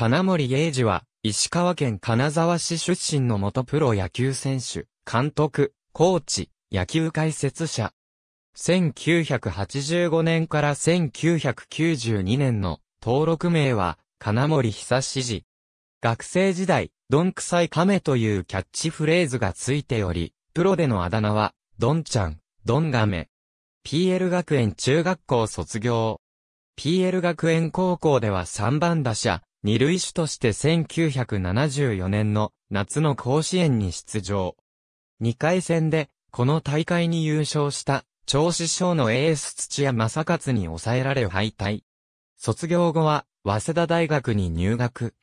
金森英二は、石川県金沢市出身の元プロ野球選手、監督、コーチ、野球解説者。1985年から1992年の登録名は、金森久志寺。学生時代、ンクサイい亀というキャッチフレーズがついており、プロでのあだ名は、ドンちゃん、ドンガメ。PL 学園中学校卒業。PL 学園高校では3番打者、二塁手として1974年の夏の甲子園に出場。二回戦で、この大会に優勝した、長子賞のエース土屋正勝に抑えられ敗退。卒業後は、早稲田大学に入学。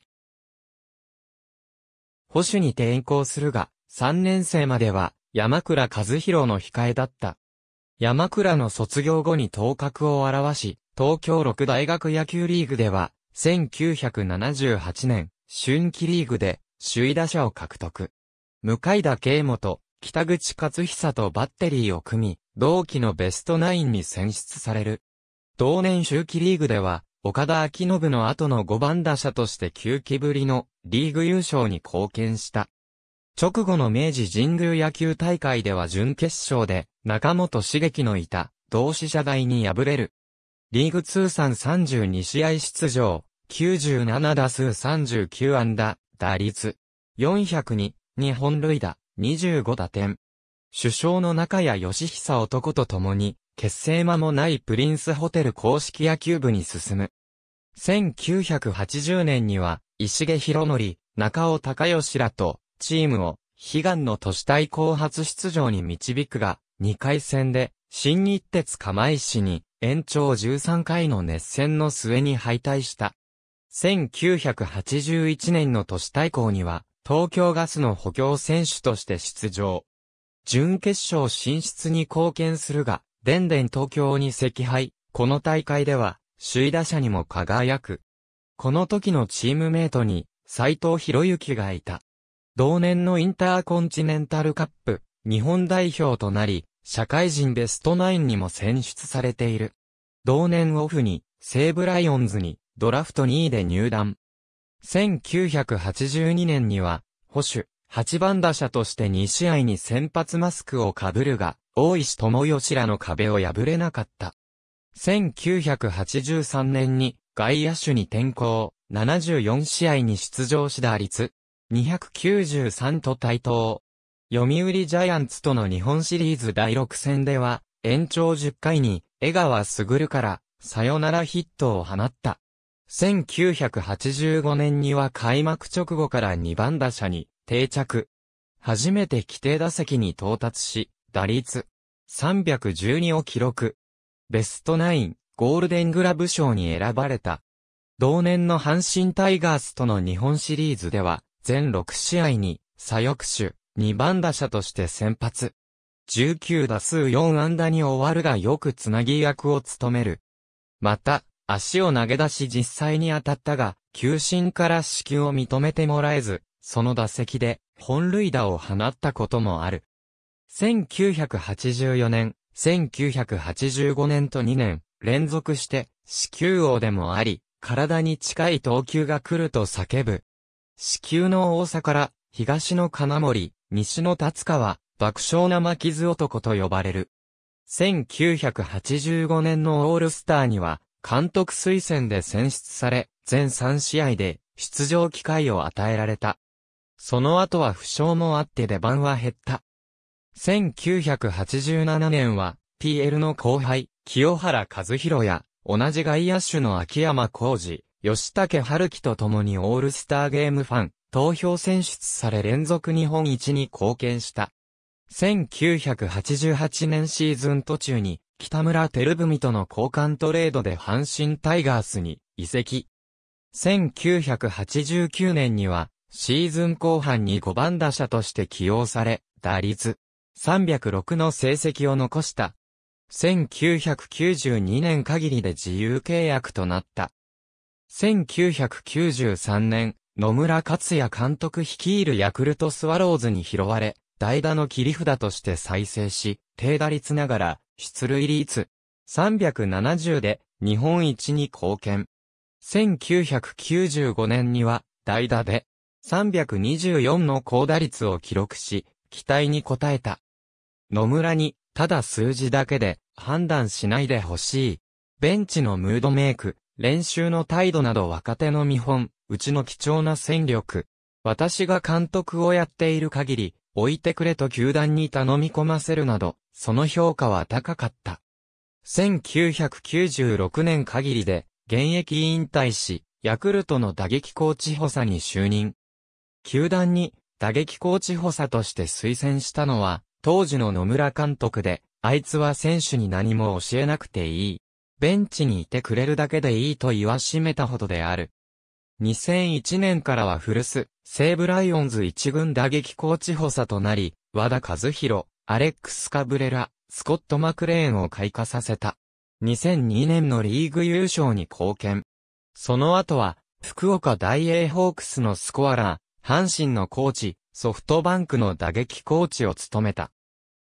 保守に転校するが、三年生までは、山倉和弘の控えだった。山倉の卒業後に頭角を現し、東京六大学野球リーグでは、1978年、春季リーグで首位打者を獲得。向田圭元、北口勝久とバッテリーを組み、同期のベストナインに選出される。同年秋季リーグでは、岡田昭信の後の5番打者として9期ぶりのリーグ優勝に貢献した。直後の明治神宮野球大会では準決勝で中本茂樹のいた同志社大に敗れる。リーグ通算32試合出場、97打数39安打、打率402、日本塁打、25打点。首相の中谷義久男と共に、結成間もないプリンスホテル公式野球部に進む。1980年には、石毛博則、中尾隆義らと、チームを、悲願の都市対抗初出場に導くが、2回戦で、新日鉄釜石に、延長13回の熱戦の末に敗退した。1981年の都市対抗には、東京ガスの補強選手として出場。準決勝進出に貢献するが、でんでん東京に惜敗。この大会では、首位打者にも輝く。この時のチームメイトに、斎藤博之がいた。同年のインターコンチネンタルカップ、日本代表となり、社会人ベストナインにも選出されている。同年オフに、西武ライオンズにドラフト2位で入団。1982年には、保守、8番打者として2試合に先発マスクをかぶるが、大石智義らの壁を破れなかった。1983年に外野手に転向、74試合に出場し打率、293と対等。読売ジャイアンツとの日本シリーズ第6戦では、延長10回に江川卓からサヨナラヒットを放った。1985年には開幕直後から2番打者に定着。初めて規定打席に到達し、打率312を記録。ベストナインゴールデングラブ賞に選ばれた。同年の阪神タイガースとの日本シリーズでは、全6試合に、左翼手、2番打者として先発。19打数4安打に終わるがよくつなぎ役を務める。また、足を投げ出し実際に当たったが、球審から死球を認めてもらえず、その打席で本塁打を放ったこともある。1984年、1985年と2年、連続して、死球王でもあり、体に近い投球が来ると叫ぶ。死球の多さから、東の金森、西の達川、爆笑な巻き図男と呼ばれる。1985年のオールスターには、監督推薦で選出され、全3試合で出場機会を与えられた。その後は負傷もあって出番は減った。1987年は、PL の後輩、清原和弘や、同じ外野手の秋山浩二、吉武春樹と共にオールスターゲームファン、投票選出され連続日本一に貢献した。1988年シーズン途中に北村照文との交換トレードで阪神タイガースに移籍。1989年にはシーズン後半に5番打者として起用され、打率306の成績を残した。1992年限りで自由契約となった。1993年、野村克也監督率いるヤクルトスワローズに拾われ、代打の切り札として再生し、低打率ながら出塁率370で日本一に貢献。1995年には代打で324の高打率を記録し、期待に応えた。野村に、ただ数字だけで判断しないでほしい。ベンチのムードメイク、練習の態度など若手の見本、うちの貴重な戦力。私が監督をやっている限り、置いてくれと球団に頼み込ませるなど、その評価は高かった。1996年限りで、現役引退し、ヤクルトの打撃コーチ補佐に就任。球団に打撃コーチ補佐として推薦したのは、当時の野村監督で、あいつは選手に何も教えなくていい。ベンチにいてくれるだけでいいと言わしめたほどである。2001年からは古巣、西武ライオンズ一軍打撃コーチ補佐となり、和田和弘、アレックス・カブレラ、スコット・マクレーンを開花させた。2002年のリーグ優勝に貢献。その後は、福岡大英ホークスのスコアラー、阪神のコーチ、ソフトバンクの打撃コーチを務めた。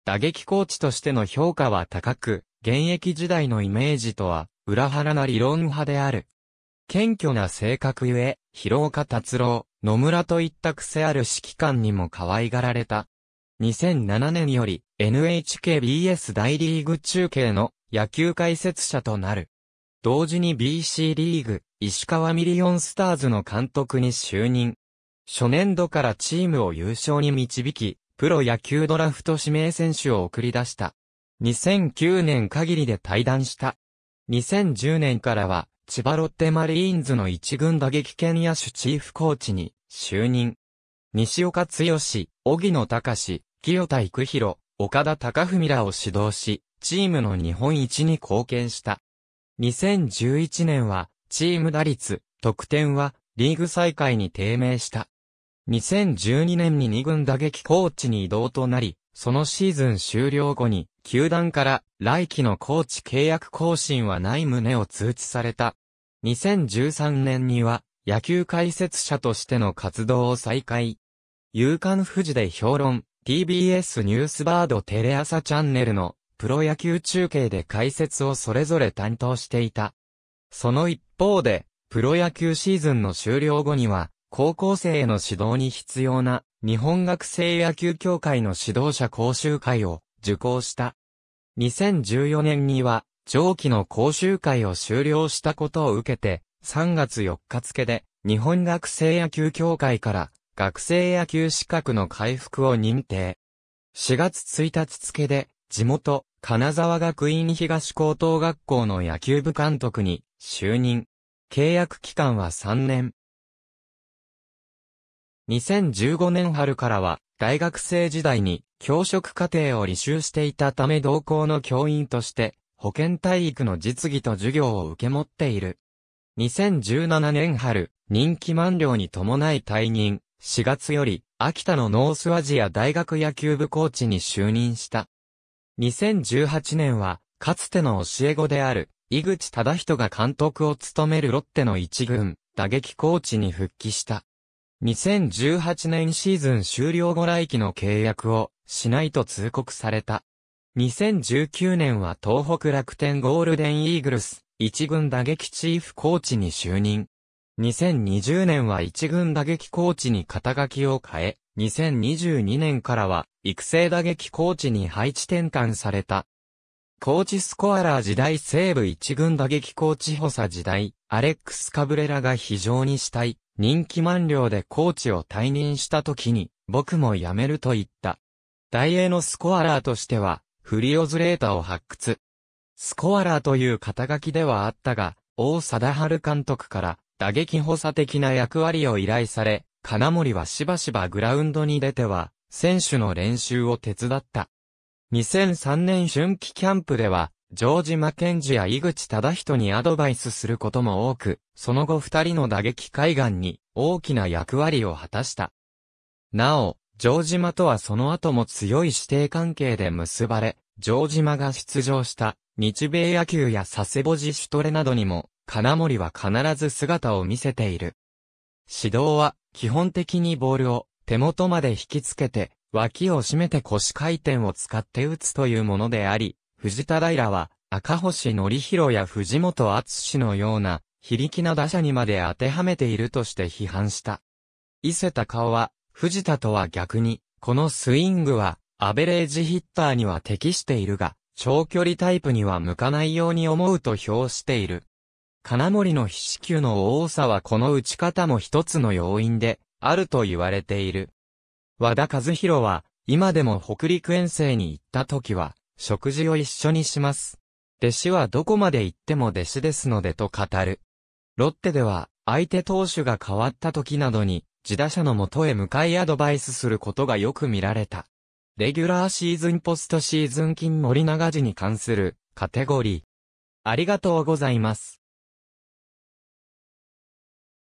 打撃コーチとしての評価は高く、現役時代のイメージとは、裏腹な理論派である。謙虚な性格ゆえ、広岡達郎、野村といった癖ある指揮官にも可愛がられた。2007年より NHKBS 大リーグ中継の野球解説者となる。同時に BC リーグ、石川ミリオンスターズの監督に就任。初年度からチームを優勝に導き、プロ野球ドラフト指名選手を送り出した。2009年限りで退団した。2010年からは千葉ロッテマリーンズの一軍打撃兼野手チーフコーチに就任。西岡剛、荻野隆、清田育弘、岡田隆文らを指導し、チームの日本一に貢献した。2011年は、チーム打率、得点は、リーグ再開に低迷した。2012年に2軍打撃コーチに移動となり、そのシーズン終了後に、球団から来季のコーチ契約更新はない旨を通知された。2013年には野球解説者としての活動を再開。夕刊富士で評論、TBS ニュースバードテレ朝チャンネルのプロ野球中継で解説をそれぞれ担当していた。その一方で、プロ野球シーズンの終了後には、高校生への指導に必要な日本学生野球協会の指導者講習会を受講した。2014年には、上記の講習会を終了したことを受けて、3月4日付で、日本学生野球協会から、学生野球資格の回復を認定。4月1日付で、地元、金沢学院東高等学校の野球部監督に、就任。契約期間は3年。2015年春からは、大学生時代に、教職課程を履修していたため同校の教員として、保健体育の実技と授業を受け持っている。2017年春、任期満了に伴い退任、4月より、秋田のノースアジア大学野球部コーチに就任した。2018年は、かつての教え子である、井口忠人が監督を務めるロッテの一軍、打撃コーチに復帰した。2018年シーズン終了後来期の契約をしないと通告された。2019年は東北楽天ゴールデンイーグルス、一軍打撃チーフコーチに就任。2020年は一軍打撃コーチに肩書きを変え、2022年からは育成打撃コーチに配置転換された。コーチスコアラー時代西部一軍打撃コーチ補佐時代、アレックス・カブレラが非常にしたい、人気満了でコーチを退任した時に、僕も辞めると言った。大英のスコアラーとしては、フリオズレータを発掘。スコアラーという肩書きではあったが、王貞治監督から打撃補佐的な役割を依頼され、金森はしばしばグラウンドに出ては、選手の練習を手伝った。2003年春季キャンプでは、ジョージ・マケンジや井口忠人にアドバイスすることも多く、その後二人の打撃海岸に大きな役割を果たした。なお、城島とはその後も強い師弟関係で結ばれ、城島が出場した日米野球や佐世保自主トレなどにも、金森は必ず姿を見せている。指導は基本的にボールを手元まで引きつけて、脇を締めて腰回転を使って打つというものであり、藤田平は赤星則弘や藤本厚のような、非力な打者にまで当てはめているとして批判した。伊勢高尾は、藤田とは逆に、このスイングは、アベレージヒッターには適しているが、長距離タイプには向かないように思うと評している。金森の必死球の多さはこの打ち方も一つの要因で、あると言われている。和田和弘は、今でも北陸遠征に行った時は、食事を一緒にします。弟子はどこまで行っても弟子ですのでと語る。ロッテでは、相手投手が変わった時などに、自打者のもとへ向かいアドバイスすることがよく見られた。レギュラーシーズンポストシーズン金森長寺に関するカテゴリー。ありがとうございます。